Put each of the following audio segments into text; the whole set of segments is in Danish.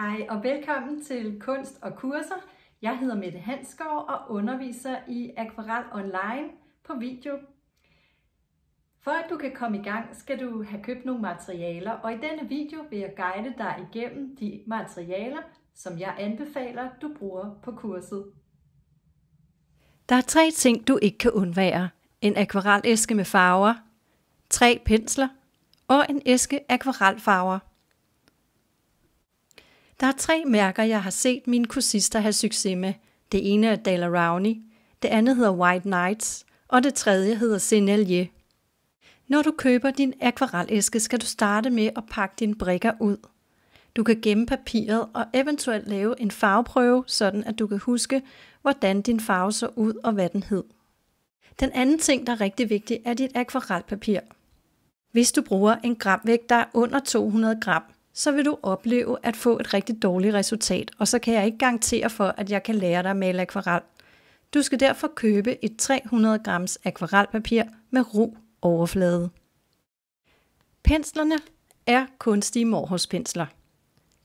Hej og velkommen til Kunst og Kurser. Jeg hedder Mette Hansgaard og underviser i Akvarel Online på video. For at du kan komme i gang, skal du have købt nogle materialer, og i denne video vil jeg guide dig igennem de materialer, som jeg anbefaler, du bruger på kurset. Der er tre ting, du ikke kan undvære. En akvarelæske med farver, tre pensler og en æske akvarelfarver. Der er tre mærker, jeg har set mine kursister have succes med. Det ene er Dale Rowney, det andet hedder White Knights, og det tredje hedder Sennelier. Når du køber din akvarelæske, skal du starte med at pakke dine brikker ud. Du kan gemme papiret og eventuelt lave en farveprøve, sådan at du kan huske, hvordan din farve så ud og hvad den hed. Den anden ting, der er rigtig vigtig, er dit akvarelpapir. Hvis du bruger en gramvægt, der er under 200 gram, så vil du opleve at få et rigtig dårligt resultat, og så kan jeg ikke garantere for, at jeg kan lære dig at male akvarel. Du skal derfor købe et 300 grams akvarelpapir med ro overflade. Penslerne er kunstige morhospensler.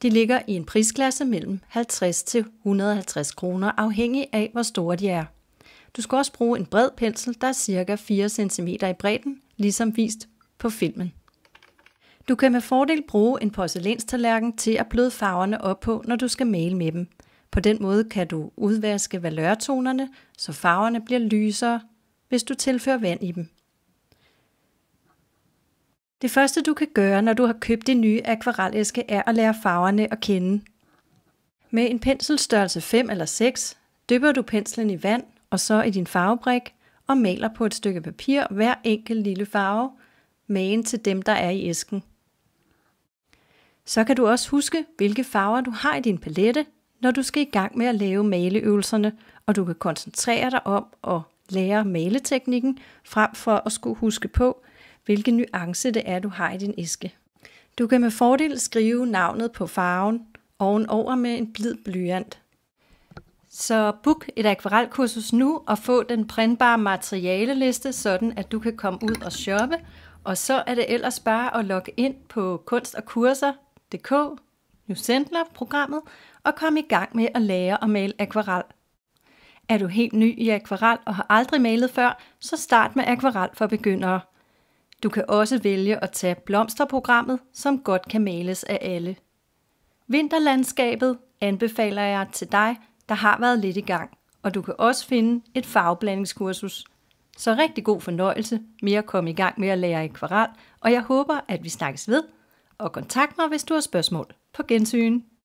De ligger i en prisklasse mellem 50 til 150 kroner afhængig af, hvor store de er. Du skal også bruge en bred pensel, der er ca. 4 cm i bredden, ligesom vist på filmen. Du kan med fordel bruge en porcelænstallerken til at bløde farverne op på, når du skal male med dem. På den måde kan du udvaske valørtonerne, så farverne bliver lysere, hvis du tilfører vand i dem. Det første du kan gøre, når du har købt din nye akvarelæske, er at lære farverne at kende. Med en penselstørrelse 5 eller 6 dypper du penslen i vand og så i din farvebrik og maler på et stykke papir hver enkelt lille farve, magen til dem, der er i æsken. Så kan du også huske, hvilke farver du har i din palette, når du skal i gang med at lave maleøvelserne, og du kan koncentrere dig om at lære maleteknikken, frem for at skulle huske på, hvilke nuance det er, du har i din æske. Du kan med fordel skrive navnet på farven ovenover med en blid blyant. Så book et akvarelkursus nu og få den printbare materialeliste, sådan at du kan komme ud og shoppe. Og så er det ellers bare at logge ind på kunst og kurser dk nu programmet og kom i gang med at lære at male akvarel. Er du helt ny i akvarel og har aldrig malet før, så start med akvarel for begyndere. Du kan også vælge at tage blomsterprogrammet, som godt kan males af alle. Vinterlandskabet anbefaler jeg til dig, der har været lidt i gang, og du kan også finde et farveblandingskursus. Så rigtig god fornøjelse med at komme i gang med at lære akvarel, og jeg håber, at vi snakkes ved – og kontakt mig, hvis du har spørgsmål. På gensyn.